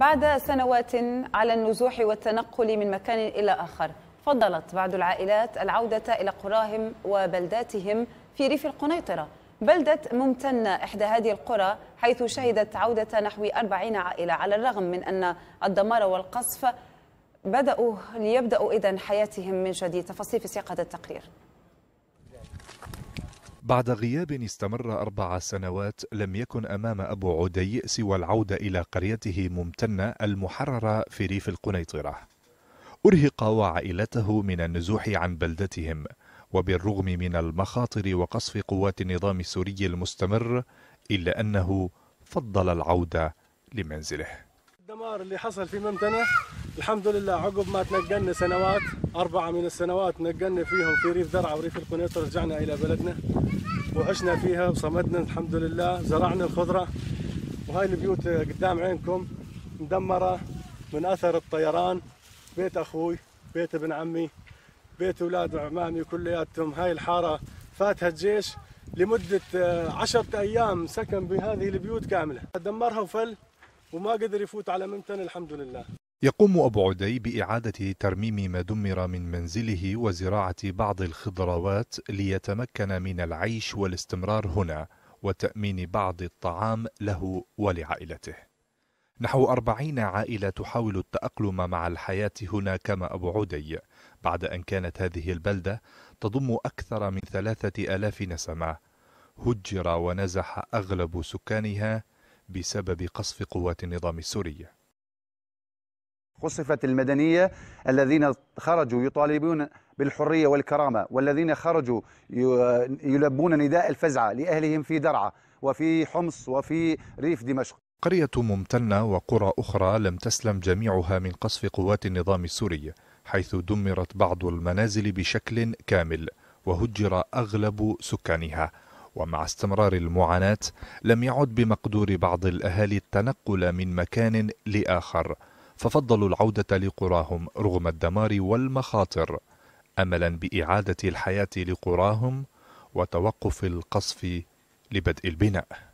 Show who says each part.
Speaker 1: بعد سنوات على النزوح والتنقل من مكان إلى آخر فضلت بعض العائلات العودة إلى قراهم وبلداتهم في ريف القنيطرة بلدة ممتنة إحدى هذه القرى حيث شهدت عودة نحو أربعين عائلة على الرغم من أن الدمار والقصف بدأوا ليبدأوا إذن حياتهم من جديد تفاصيل في سياق هذا التقرير
Speaker 2: بعد غياب استمر أربع سنوات لم يكن أمام أبو عدي سوى العودة إلى قريته ممتنة المحررة في ريف القنيطرة أرهق وعائلته من النزوح عن بلدتهم وبالرغم من المخاطر وقصف قوات النظام السوري المستمر إلا أنه فضل العودة لمنزله
Speaker 3: الدمار اللي حصل في ممتنة الحمد لله عقب ما تنقلنا سنوات أربعة من السنوات نقلنا فيهم في ريف درعا وريف القنيطرة رجعنا إلى بلدنا وعشنا فيها وصمدنا الحمد لله زرعنا الخضرة وهاي البيوت قدام عينكم مدمرة من أثر الطيران بيت أخوي بيت ابن عمي بيت أولاد وعمامي كلياتهم هاي الحارة فاتها الجيش لمدة آه، عشرة أيام سكن بهذه البيوت كاملة دمرها وفل وما قدر يفوت على ممتن الحمد لله
Speaker 2: يقوم أبو عدي بإعادة ترميم ما دمر من منزله وزراعة بعض الخضروات ليتمكن من العيش والاستمرار هنا وتأمين بعض الطعام له ولعائلته نحو أربعين عائلة تحاول التأقلم مع الحياة هنا كما أبو عدي بعد أن كانت هذه البلدة تضم أكثر من ثلاثة آلاف نسمة هجر ونزح أغلب سكانها بسبب قصف قوات النظام السوري
Speaker 4: خصفت المدنية الذين خرجوا يطالبون بالحرية والكرامة والذين خرجوا يلبون نداء الفزعة لأهلهم في درعا وفي حمص وفي ريف دمشق
Speaker 2: قرية ممتنة وقرى أخرى لم تسلم جميعها من قصف قوات النظام السوري حيث دمرت بعض المنازل بشكل كامل وهجر أغلب سكانها ومع استمرار المعاناة لم يعد بمقدور بعض الأهالي التنقل من مكان لآخر ففضلوا العودة لقراهم رغم الدمار والمخاطر أملا بإعادة الحياة لقراهم وتوقف القصف لبدء البناء